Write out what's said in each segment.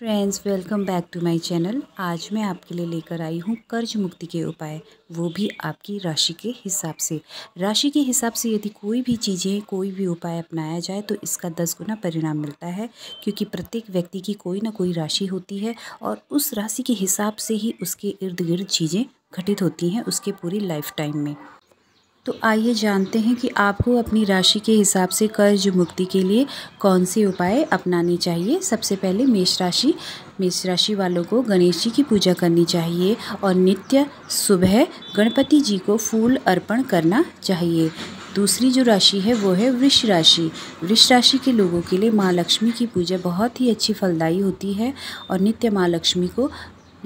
friends welcome back to my channel आज मैं आपके लिए लेकर आई हूँ कर्ज मुक्ति के उपाय वो भी आपकी राशि के हिसाब से राशि के हिसाब से यदि कोई भी चीज़ें कोई भी उपाय अपनाया जाए तो इसका दस गुना परिणाम मिलता है क्योंकि प्रत्येक व्यक्ति की कोई ना कोई राशि होती है और उस राशि के हिसाब से ही उसके इर्द गिर्द चीज़ें घटित होती हैं उसके पूरी लाइफ टाइम में तो आइए जानते हैं कि आपको अपनी राशि के हिसाब से कर्ज मुक्ति के लिए कौन से उपाय अपनाने चाहिए सबसे पहले मेष राशि मेष राशि वालों को गणेश जी की पूजा करनी चाहिए और नित्य सुबह गणपति जी को फूल अर्पण करना चाहिए दूसरी जो राशि है वो है वृष राशि वृष राशि के लोगों के लिए माँ लक्ष्मी की पूजा बहुत ही अच्छी फलदायी होती है और नित्य माँ लक्ष्मी को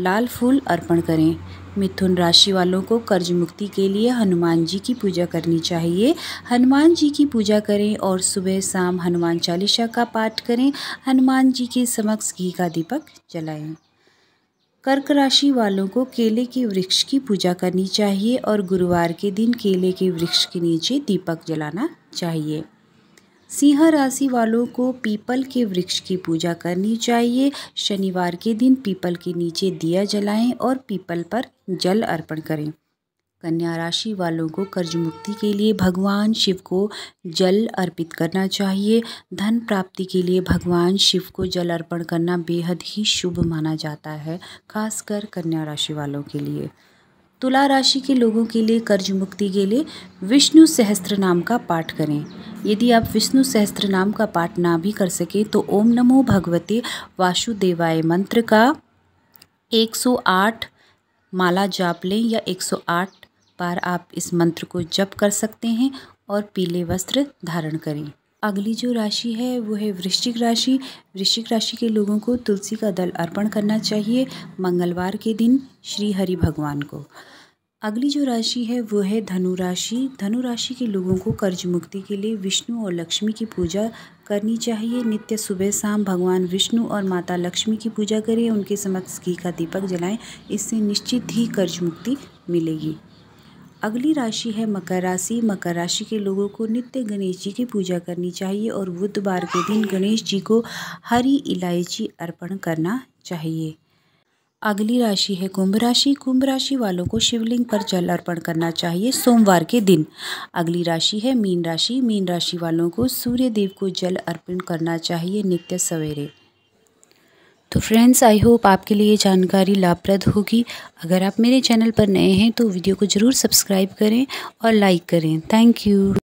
लाल फूल अर्पण करें मिथुन राशि वालों को कर्ज मुक्ति के लिए हनुमान जी की पूजा करनी चाहिए हनुमान जी की पूजा करें और सुबह शाम हनुमान चालीसा का पाठ करें हनुमान जी के समक्ष घी का दीपक जलाएं कर्क राशि वालों को केले के वृक्ष की पूजा करनी चाहिए और गुरुवार के दिन केले के वृक्ष के नीचे दीपक जलाना चाहिए सिंह राशि वालों को पीपल के वृक्ष की पूजा करनी चाहिए शनिवार के दिन पीपल के नीचे दिया जलाएं और पीपल पर जल अर्पण करें कन्या राशि वालों को कर्ज मुक्ति के लिए भगवान शिव को जल अर्पित करना चाहिए धन प्राप्ति के लिए भगवान शिव को जल अर्पण करना बेहद ही शुभ माना जाता है खासकर कन्या राशि वालों के लिए तुला राशि के लोगों के लिए कर्ज मुक्ति के लिए विष्णु सहस्त्र नाम का पाठ करें यदि आप विष्णु सहस्त्र नाम का पाठ ना भी कर सकें तो ओम नमो भगवते वासुदेवाय मंत्र का 108 माला जाप लें या 108 बार आप इस मंत्र को जप कर सकते हैं और पीले वस्त्र धारण करें अगली जो राशि है वो है वृश्चिक राशि वृश्चिक राशि के लोगों को तुलसी का दल अर्पण करना चाहिए मंगलवार के दिन श्री हरि भगवान को अगली जो राशि है वो है धनु राशि धनु राशि के लोगों को कर्ज मुक्ति के लिए विष्णु और लक्ष्मी की पूजा करनी चाहिए नित्य सुबह शाम भगवान विष्णु और माता लक्ष्मी की पूजा करें उनके समक्ष घी का दीपक जलाएं इससे निश्चित ही कर्ज मुक्ति मिलेगी अगली राशि है मकर राशि मकर राशि के लोगों को नित्य गणेश जी की पूजा करनी चाहिए और बुधवार के दिन गणेश जी को हरी इलायची अर्पण करना चाहिए अगली राशि है कुंभ राशि कुंभ राशि वालों को शिवलिंग पर जल अर्पण करना चाहिए सोमवार के दिन अगली राशि है मीन राशि मीन राशि वालों को सूर्य देव को जल अर्पण करना चाहिए नित्य सवेरे तो फ्रेंड्स आई होप आपके लिए जानकारी लाभप्रद होगी अगर आप मेरे चैनल पर नए हैं तो वीडियो को ज़रूर सब्सक्राइब करें और लाइक करें थैंक यू